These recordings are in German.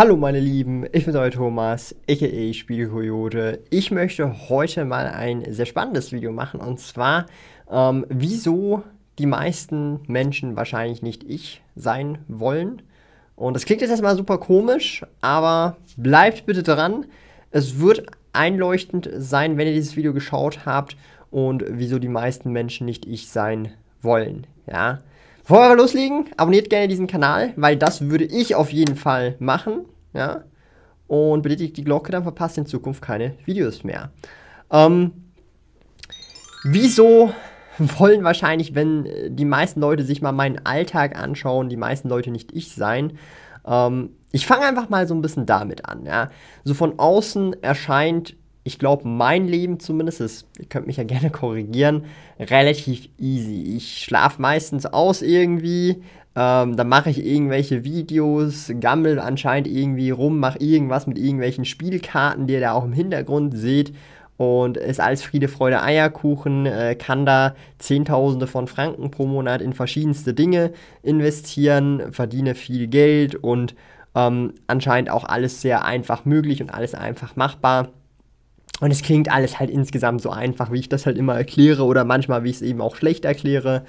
Hallo meine Lieben, ich bin euer Thomas, aka Spielkoyote. Ich möchte heute mal ein sehr spannendes Video machen und zwar, ähm, wieso die meisten Menschen wahrscheinlich nicht ich sein wollen. Und das klingt jetzt erstmal super komisch, aber bleibt bitte dran. Es wird einleuchtend sein, wenn ihr dieses Video geschaut habt und wieso die meisten Menschen nicht ich sein wollen. Ja, Bevor wir loslegen, abonniert gerne diesen Kanal, weil das würde ich auf jeden Fall machen. Ja? Und betätigt die Glocke, dann verpasst in Zukunft keine Videos mehr. Ähm, wieso wollen wahrscheinlich, wenn äh, die meisten Leute sich mal meinen Alltag anschauen, die meisten Leute nicht ich sein? Ähm, ich fange einfach mal so ein bisschen damit an. Ja? So von außen erscheint ich glaube, mein Leben zumindest ist, ihr könnt mich ja gerne korrigieren, relativ easy. Ich schlafe meistens aus irgendwie, ähm, dann mache ich irgendwelche Videos, gammel anscheinend irgendwie rum, mache irgendwas mit irgendwelchen Spielkarten, die ihr da auch im Hintergrund seht. Und ist alles Friede, Freude, Eierkuchen, äh, kann da Zehntausende von Franken pro Monat in verschiedenste Dinge investieren, verdiene viel Geld und ähm, anscheinend auch alles sehr einfach möglich und alles einfach machbar und es klingt alles halt insgesamt so einfach, wie ich das halt immer erkläre oder manchmal, wie ich es eben auch schlecht erkläre.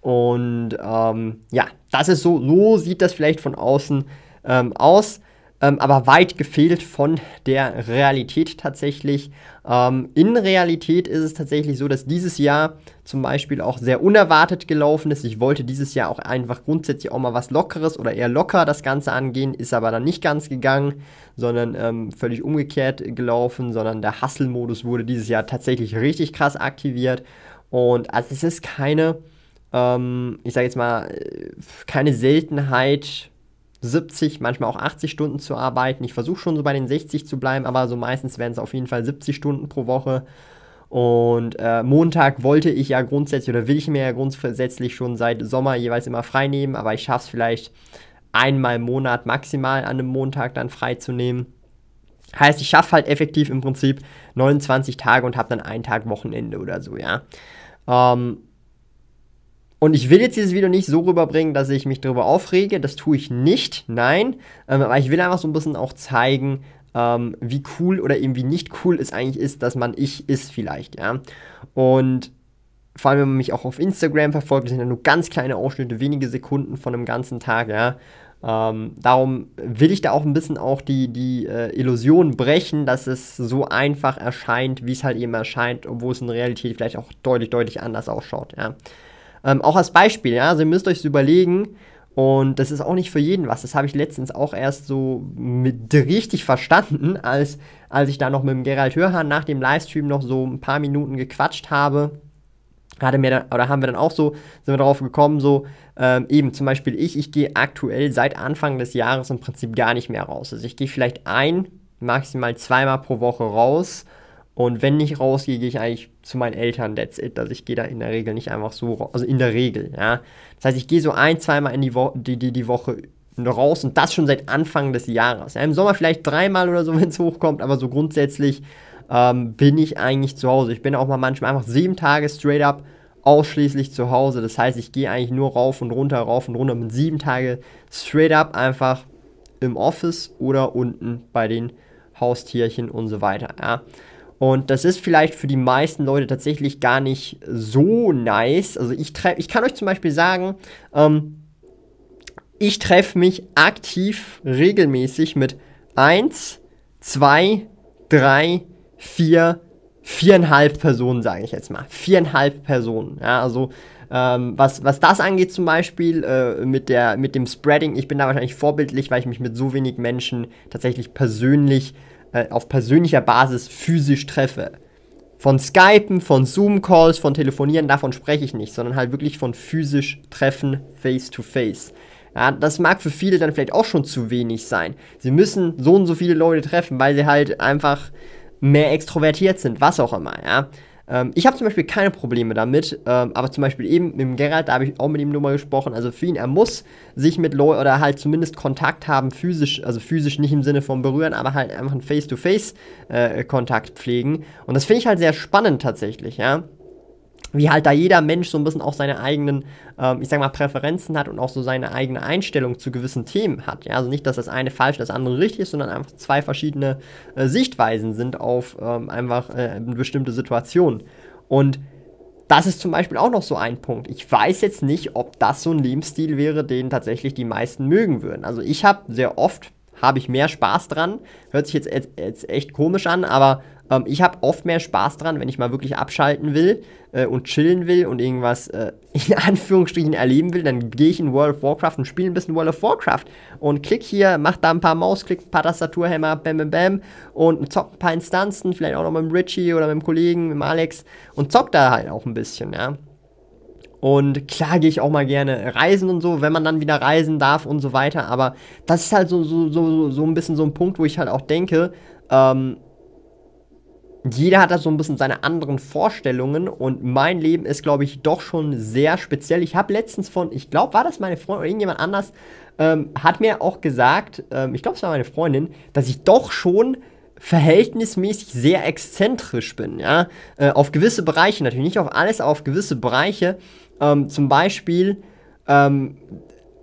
Und ähm, ja, das ist so, so sieht das vielleicht von außen ähm, aus ähm, aber weit gefehlt von der Realität tatsächlich. Ähm, in Realität ist es tatsächlich so, dass dieses Jahr zum Beispiel auch sehr unerwartet gelaufen ist. Ich wollte dieses Jahr auch einfach grundsätzlich auch mal was Lockeres oder eher locker das Ganze angehen, ist aber dann nicht ganz gegangen, sondern ähm, völlig umgekehrt gelaufen, sondern der Hustle-Modus wurde dieses Jahr tatsächlich richtig krass aktiviert. Und also es ist keine, ähm, ich sage jetzt mal, äh, keine Seltenheit 70, manchmal auch 80 Stunden zu arbeiten. Ich versuche schon so bei den 60 zu bleiben, aber so meistens werden es auf jeden Fall 70 Stunden pro Woche. Und äh, Montag wollte ich ja grundsätzlich oder will ich mir ja grundsätzlich schon seit Sommer jeweils immer frei nehmen, aber ich schaffe es vielleicht einmal im Monat maximal an einem Montag dann frei zu nehmen. Heißt, ich schaffe halt effektiv im Prinzip 29 Tage und habe dann einen Tag Wochenende oder so, ja. Ähm, und ich will jetzt dieses Video nicht so rüberbringen, dass ich mich darüber aufrege. Das tue ich nicht, nein. Ähm, aber ich will einfach so ein bisschen auch zeigen, ähm, wie cool oder eben wie nicht cool es eigentlich ist, dass man ich ist vielleicht, ja. Und vor allem, wenn man mich auch auf Instagram verfolgt, das sind ja nur ganz kleine Ausschnitte, wenige Sekunden von einem ganzen Tag, ja. Ähm, darum will ich da auch ein bisschen auch die, die äh, Illusion brechen, dass es so einfach erscheint, wie es halt eben erscheint, obwohl es in Realität vielleicht auch deutlich, deutlich anders ausschaut, ja. Ähm, auch als Beispiel, ja, also ihr müsst euch überlegen, und das ist auch nicht für jeden was. Das habe ich letztens auch erst so mit richtig verstanden, als, als ich da noch mit dem Gerald Hörhan nach dem Livestream noch so ein paar Minuten gequatscht habe. Hatte mir dann, oder haben wir dann auch so, sind wir darauf gekommen, so, ähm, eben zum Beispiel ich, ich gehe aktuell seit Anfang des Jahres im Prinzip gar nicht mehr raus. Also ich gehe vielleicht ein, maximal zweimal pro Woche raus und wenn ich rausgehe, gehe ich eigentlich zu meinen Eltern, that's it. Also ich gehe da in der Regel nicht einfach so raus. Also in der Regel, ja. Das heißt, ich gehe so ein, zweimal in die, Wo die, die, die Woche raus und das schon seit Anfang des Jahres. Ja, Im Sommer vielleicht dreimal oder so, wenn es hochkommt, aber so grundsätzlich ähm, bin ich eigentlich zu Hause. Ich bin auch mal manchmal einfach sieben Tage straight up ausschließlich zu Hause. Das heißt, ich gehe eigentlich nur rauf und runter, rauf und runter mit sieben Tage straight up einfach im Office oder unten bei den Haustierchen und so weiter. Ja. Und das ist vielleicht für die meisten Leute tatsächlich gar nicht so nice. Also ich, ich kann euch zum Beispiel sagen, ähm, ich treffe mich aktiv regelmäßig mit 1, 2, 3, 4, viereinhalb Personen, sage ich jetzt mal. Viereinhalb Personen. Ja, also ähm, was, was das angeht zum Beispiel äh, mit, der, mit dem Spreading, ich bin da wahrscheinlich vorbildlich, weil ich mich mit so wenig Menschen tatsächlich persönlich äh, auf persönlicher Basis physisch treffe. Von Skypen, von Zoom-Calls, von Telefonieren, davon spreche ich nicht, sondern halt wirklich von physisch Treffen face-to-face. Ja, das mag für viele dann vielleicht auch schon zu wenig sein. Sie müssen so und so viele Leute treffen, weil sie halt einfach mehr extrovertiert sind, was auch immer, ja. Ähm, ich habe zum Beispiel keine Probleme damit, ähm, aber zum Beispiel eben mit dem Gerald, da habe ich auch mit ihm drüber gesprochen. Also für ihn, er muss sich mit Leuten oder halt zumindest Kontakt haben, physisch, also physisch nicht im Sinne von berühren, aber halt einfach einen Face-to-Face-Kontakt äh, pflegen. Und das finde ich halt sehr spannend tatsächlich, ja wie halt da jeder Mensch so ein bisschen auch seine eigenen, ähm, ich sag mal, Präferenzen hat und auch so seine eigene Einstellung zu gewissen Themen hat. Ja, also nicht, dass das eine falsch, das andere richtig ist, sondern einfach zwei verschiedene äh, Sichtweisen sind auf ähm, einfach äh, bestimmte Situation. Und das ist zum Beispiel auch noch so ein Punkt. Ich weiß jetzt nicht, ob das so ein Lebensstil wäre, den tatsächlich die meisten mögen würden. Also ich habe sehr oft habe ich mehr Spaß dran. Hört sich jetzt, jetzt, echt komisch an, aber ähm, ich habe oft mehr Spaß dran, wenn ich mal wirklich abschalten will äh, und chillen will und irgendwas äh, in Anführungsstrichen erleben will. Dann gehe ich in World of Warcraft und spiele ein bisschen World of Warcraft und klick hier, mach da ein paar Mausklick, ein paar Tastaturhämmer, bam, bam, bam und zock ein paar Instanzen, vielleicht auch noch mit dem Richie oder mit dem Kollegen, mit dem Alex und zock da halt auch ein bisschen, ja. Und klar gehe ich auch mal gerne reisen und so, wenn man dann wieder reisen darf und so weiter. Aber das ist halt so, so, so, so ein bisschen so ein Punkt, wo ich halt auch denke, ähm, jeder hat da so ein bisschen seine anderen Vorstellungen und mein Leben ist, glaube ich, doch schon sehr speziell. Ich habe letztens von, ich glaube, war das meine Freundin oder irgendjemand anders, ähm, hat mir auch gesagt, ähm, ich glaube, es war meine Freundin, dass ich doch schon verhältnismäßig sehr exzentrisch bin, ja. Äh, auf gewisse Bereiche, natürlich nicht auf alles, aber auf gewisse Bereiche. Ähm, zum Beispiel, ähm,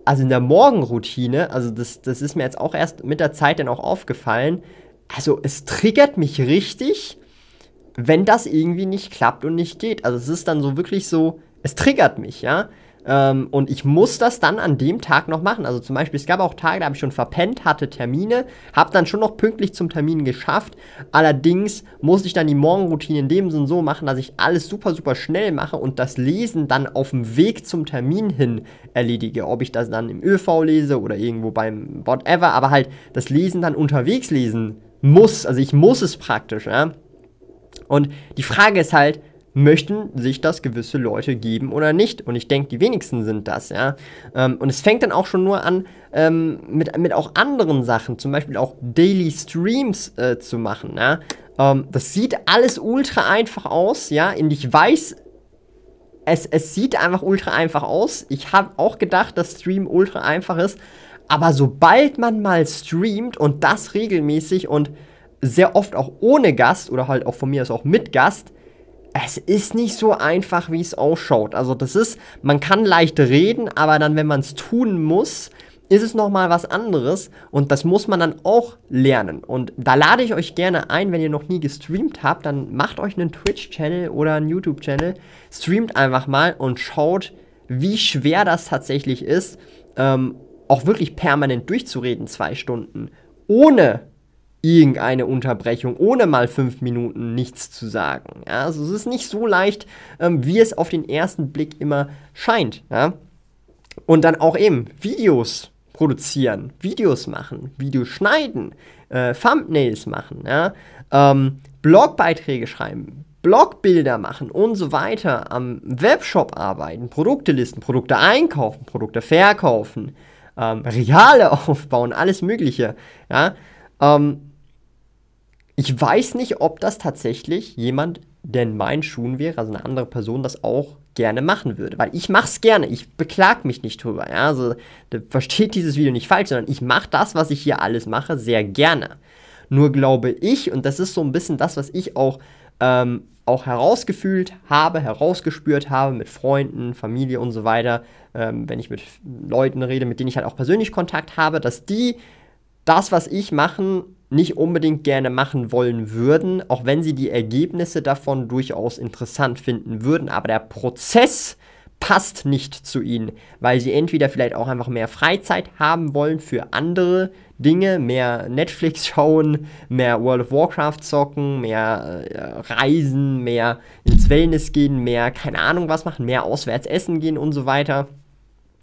also in der Morgenroutine, also das, das ist mir jetzt auch erst mit der Zeit dann auch aufgefallen, also es triggert mich richtig, wenn das irgendwie nicht klappt und nicht geht. Also es ist dann so wirklich so, es triggert mich, ja. Ähm, und ich muss das dann an dem Tag noch machen. Also zum Beispiel, es gab auch Tage, da habe ich schon verpennt, hatte Termine, habe dann schon noch pünktlich zum Termin geschafft. Allerdings musste ich dann die Morgenroutine in dem Sinn so machen, dass ich alles super, super schnell mache und das Lesen dann auf dem Weg zum Termin hin erledige. Ob ich das dann im ÖV lese oder irgendwo beim whatever, aber halt das Lesen dann unterwegs lesen muss. Also ich muss es praktisch. Ja? Und die Frage ist halt, möchten sich das gewisse Leute geben oder nicht. Und ich denke, die wenigsten sind das, ja. Ähm, und es fängt dann auch schon nur an, ähm, mit, mit auch anderen Sachen, zum Beispiel auch Daily Streams äh, zu machen, ja. Ähm, das sieht alles ultra einfach aus, ja. Und ich weiß, es, es sieht einfach ultra einfach aus. Ich habe auch gedacht, dass Stream ultra einfach ist. Aber sobald man mal streamt und das regelmäßig und sehr oft auch ohne Gast oder halt auch von mir aus auch mit Gast, es ist nicht so einfach, wie es ausschaut. Also das ist, man kann leicht reden, aber dann, wenn man es tun muss, ist es nochmal was anderes und das muss man dann auch lernen. Und da lade ich euch gerne ein, wenn ihr noch nie gestreamt habt, dann macht euch einen Twitch-Channel oder einen YouTube-Channel, streamt einfach mal und schaut, wie schwer das tatsächlich ist, ähm, auch wirklich permanent durchzureden, zwei Stunden, ohne irgendeine Unterbrechung, ohne mal fünf Minuten nichts zu sagen. Ja, also es ist nicht so leicht, ähm, wie es auf den ersten Blick immer scheint. Ja? Und dann auch eben Videos produzieren, Videos machen, Videos schneiden, äh, Thumbnails machen, ja? ähm, Blogbeiträge schreiben, Blogbilder machen und so weiter, am Webshop arbeiten, Produkte listen, Produkte einkaufen, Produkte verkaufen, ähm, Regale aufbauen, alles Mögliche. Ja? Ähm, ich weiß nicht, ob das tatsächlich jemand, der in meinen Schuhen wäre, also eine andere Person, das auch gerne machen würde. Weil ich mache es gerne, ich beklag mich nicht drüber. Ja? Also versteht dieses Video nicht falsch, sondern ich mache das, was ich hier alles mache, sehr gerne. Nur glaube ich, und das ist so ein bisschen das, was ich auch, ähm, auch herausgefühlt habe, herausgespürt habe mit Freunden, Familie und so weiter, ähm, wenn ich mit Leuten rede, mit denen ich halt auch persönlich Kontakt habe, dass die das, was ich machen, nicht unbedingt gerne machen wollen würden, auch wenn sie die Ergebnisse davon durchaus interessant finden würden, aber der Prozess passt nicht zu ihnen, weil sie entweder vielleicht auch einfach mehr Freizeit haben wollen für andere Dinge, mehr Netflix schauen, mehr World of Warcraft zocken, mehr äh, reisen, mehr ins Wellness gehen, mehr keine Ahnung was machen, mehr auswärts essen gehen und so weiter.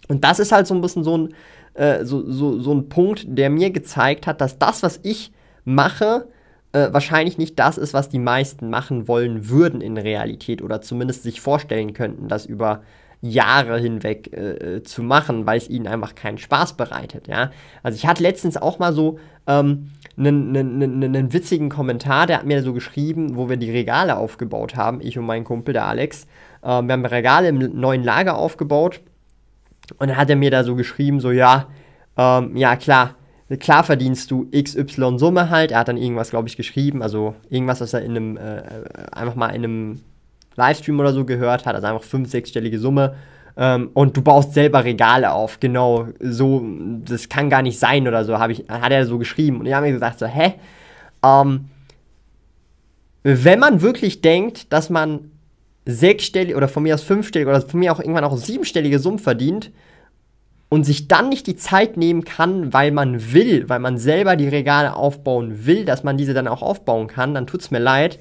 Und das ist halt so ein bisschen so ein, äh, so, so, so ein Punkt, der mir gezeigt hat, dass das, was ich mache, äh, wahrscheinlich nicht das ist, was die meisten machen wollen würden in Realität oder zumindest sich vorstellen könnten, das über Jahre hinweg äh, äh zu machen, weil es ihnen einfach keinen Spaß bereitet. Ja? Also ich hatte letztens auch mal so einen ähm, witzigen Kommentar, der hat mir so geschrieben, wo wir die Regale aufgebaut haben, ich und mein Kumpel, der Alex. Ähm, wir haben Regale im neuen Lager aufgebaut und dann hat er mir da so geschrieben, so ja, ähm, ja klar, klar verdienst du XY Summe halt. Er hat dann irgendwas, glaube ich, geschrieben. Also irgendwas, was er in einem, äh, äh, einfach mal in einem Livestream oder so gehört hat. Also einfach fünf, sechsstellige Summe. Ähm, und du baust selber Regale auf. Genau, so, das kann gar nicht sein oder so, ich, hat er so geschrieben. Und ich habe mir gesagt, so, hä? Ähm, wenn man wirklich denkt, dass man sechsstellige oder von mir aus fünfstellige oder von mir auch irgendwann auch siebenstellige Summen verdient, und sich dann nicht die Zeit nehmen kann, weil man will, weil man selber die Regale aufbauen will, dass man diese dann auch aufbauen kann, dann tut es mir leid.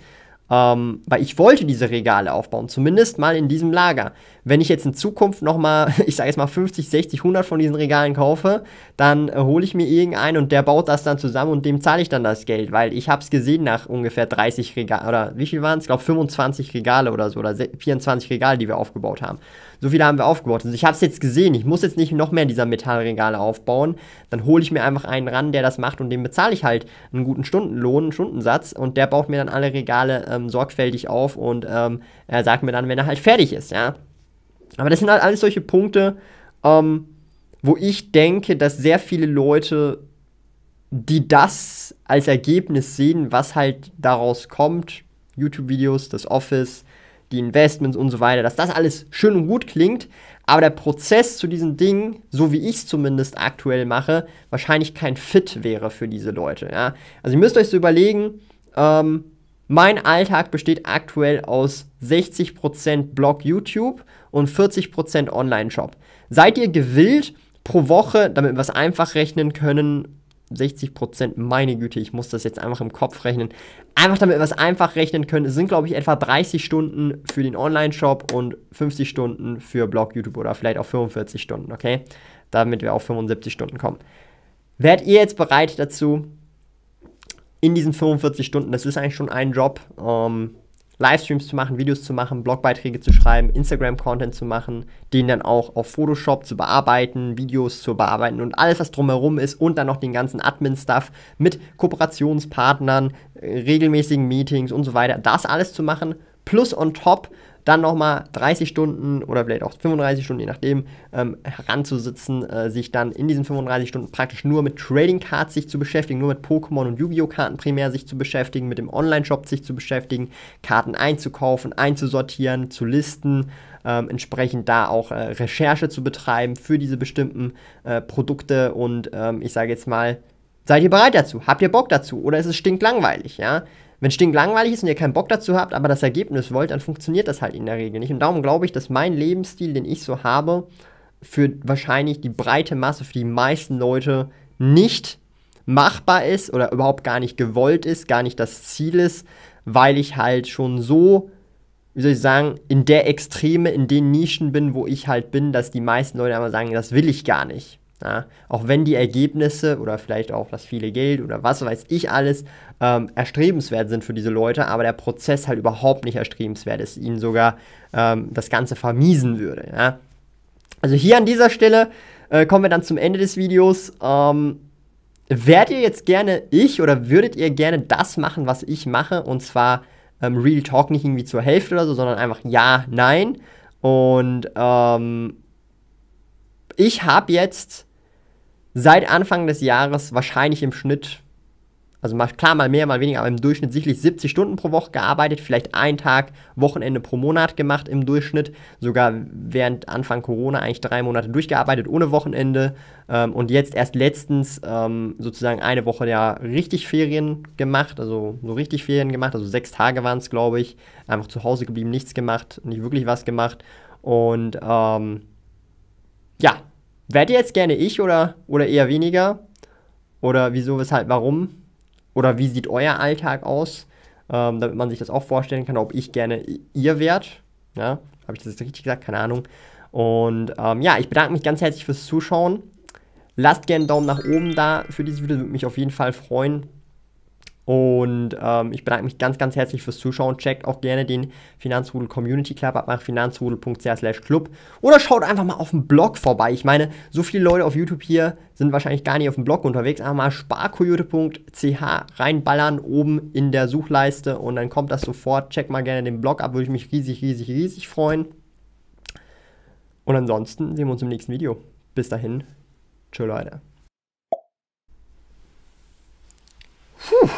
Ähm, weil ich wollte diese Regale aufbauen, zumindest mal in diesem Lager. Wenn ich jetzt in Zukunft nochmal, ich sage jetzt mal 50, 60, 100 von diesen Regalen kaufe, dann äh, hole ich mir irgendeinen und der baut das dann zusammen und dem zahle ich dann das Geld, weil ich habe es gesehen nach ungefähr 30 Regalen, oder wie viel waren es? Ich glaube 25 Regale oder so, oder 24 Regale, die wir aufgebaut haben. So viele haben wir aufgebaut. Also ich habe es jetzt gesehen, ich muss jetzt nicht noch mehr dieser Metallregale aufbauen, dann hole ich mir einfach einen ran, der das macht und dem bezahle ich halt einen guten Stundenlohn, einen Stundensatz und der baut mir dann alle Regale äh, ähm, sorgfältig auf und ähm, er sagt mir dann, wenn er halt fertig ist, ja. Aber das sind halt alles solche Punkte, ähm, wo ich denke, dass sehr viele Leute, die das als Ergebnis sehen, was halt daraus kommt, YouTube-Videos, das Office, die Investments und so weiter, dass das alles schön und gut klingt, aber der Prozess zu diesen Dingen, so wie ich es zumindest aktuell mache, wahrscheinlich kein Fit wäre für diese Leute. Ja? Also ihr müsst euch so überlegen, ähm, mein Alltag besteht aktuell aus 60% Blog YouTube und 40% Online-Shop. Seid ihr gewillt, pro Woche, damit wir es einfach rechnen können, 60%, meine Güte, ich muss das jetzt einfach im Kopf rechnen. Einfach damit wir es einfach rechnen können, es sind, glaube ich, etwa 30 Stunden für den Online-Shop und 50 Stunden für Blog YouTube oder vielleicht auch 45 Stunden, okay? Damit wir auf 75 Stunden kommen. Werdet ihr jetzt bereit dazu, in diesen 45 Stunden, das ist eigentlich schon ein Job, ähm, Livestreams zu machen, Videos zu machen, Blogbeiträge zu schreiben, Instagram-Content zu machen, den dann auch auf Photoshop zu bearbeiten, Videos zu bearbeiten und alles, was drumherum ist und dann noch den ganzen Admin-Stuff mit Kooperationspartnern, äh, regelmäßigen Meetings und so weiter, das alles zu machen, plus on top dann nochmal 30 Stunden oder vielleicht auch 35 Stunden, je nachdem, ähm, heranzusitzen, äh, sich dann in diesen 35 Stunden praktisch nur mit Trading Cards sich zu beschäftigen, nur mit Pokémon und Yu-Gi-Oh! Karten primär sich zu beschäftigen, mit dem Online-Shop sich zu beschäftigen, Karten einzukaufen, einzusortieren, zu listen, ähm, entsprechend da auch äh, Recherche zu betreiben für diese bestimmten äh, Produkte und ähm, ich sage jetzt mal, seid ihr bereit dazu? Habt ihr Bock dazu? Oder ist es stinklangweilig, ja? Wenn Sting langweilig ist und ihr keinen Bock dazu habt, aber das Ergebnis wollt, dann funktioniert das halt in der Regel nicht. Und darum glaube ich, dass mein Lebensstil, den ich so habe, für wahrscheinlich die breite Masse, für die meisten Leute nicht machbar ist oder überhaupt gar nicht gewollt ist, gar nicht das Ziel ist, weil ich halt schon so, wie soll ich sagen, in der Extreme, in den Nischen bin, wo ich halt bin, dass die meisten Leute einmal sagen, das will ich gar nicht. Ja, auch wenn die Ergebnisse oder vielleicht auch das viele Geld oder was weiß ich alles ähm, erstrebenswert sind für diese Leute, aber der Prozess halt überhaupt nicht erstrebenswert ist, ihnen sogar ähm, das Ganze vermiesen würde. Ja. Also hier an dieser Stelle äh, kommen wir dann zum Ende des Videos. Ähm, Werdet ihr jetzt gerne ich oder würdet ihr gerne das machen, was ich mache? Und zwar ähm, Real Talk nicht irgendwie zur Hälfte oder so, sondern einfach ja, nein. Und ähm, ich habe jetzt seit Anfang des Jahres wahrscheinlich im Schnitt, also mal, klar mal mehr, mal weniger, aber im Durchschnitt sicherlich 70 Stunden pro Woche gearbeitet, vielleicht einen Tag Wochenende pro Monat gemacht im Durchschnitt, sogar während Anfang Corona eigentlich drei Monate durchgearbeitet ohne Wochenende ähm, und jetzt erst letztens ähm, sozusagen eine Woche ja richtig Ferien gemacht, also so richtig Ferien gemacht, also sechs Tage waren es glaube ich, einfach zu Hause geblieben, nichts gemacht, nicht wirklich was gemacht und ähm, ja, Werdet ihr jetzt gerne ich oder, oder eher weniger? Oder wieso, weshalb, warum? Oder wie sieht euer Alltag aus? Ähm, damit man sich das auch vorstellen kann, ob ich gerne ihr wärt. Ja, habe ich das jetzt richtig gesagt? Keine Ahnung. Und ähm, ja, ich bedanke mich ganz herzlich fürs Zuschauen. Lasst gerne einen Daumen nach oben da für dieses Video, würde mich auf jeden Fall freuen. Und ähm, ich bedanke mich ganz, ganz herzlich fürs Zuschauen. Checkt auch gerne den Finanzrudel Community Club ab, nach finanzrudel.ch club. Oder schaut einfach mal auf dem Blog vorbei. Ich meine, so viele Leute auf YouTube hier sind wahrscheinlich gar nicht auf dem Blog unterwegs. Einfach mal sparkoyote.ch reinballern, oben in der Suchleiste und dann kommt das sofort. Checkt mal gerne den Blog ab, würde ich mich riesig, riesig, riesig freuen. Und ansonsten sehen wir uns im nächsten Video. Bis dahin, tschö Leute. Puh.